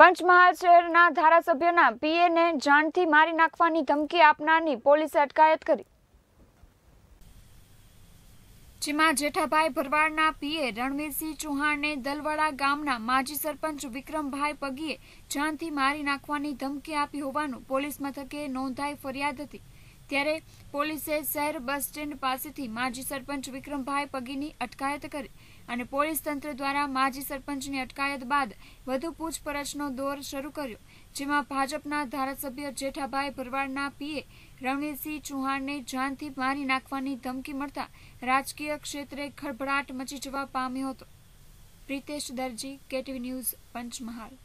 પંચમહાલ શહેરના ધારાસભ્યના પીએને જાણથી મારી નાખવાની ધમકી આપનારની પોલીસે અટકાયત કરી જેમાં જેઠાભાઈ ભરવાડના પીએ રણવીરસિંહ ચૌહાણને દલવાડા ગામના માજી સરપંચ વિક્રમભાઈ પગીએ જાનથી મારી નાખવાની ધમકી આપી હોવાનું પોલીસ મથકે નોંધાઈ ફરિયાદ હતી ત્યારે પોલીસે શહેર બસ સ્ટેન્ડ પાસેથી માજી સરપંચ વિક્રમભાઈ પગીની અટકાયત કરી અને પોલીસ તંત્ર દ્વારા માજી સરપંચની અટકાયત બાદ વધુ પૂછપરછનો દોર શરૂ કર્યો જેમાં ભાજપના ધારાસભ્ય જેઠાભાઈ ભરવાડના પીએ રવનીતસિંહ ચૌહાણને જાનથી મારી નાખવાની ધમકી મળતા રાજકીય ક્ષેત્રે ખળભળાટ મચી જવા પામ્યો હતો પ્રિતેશ દરજી કેટીવી ન્યૂઝ પંચમહાલ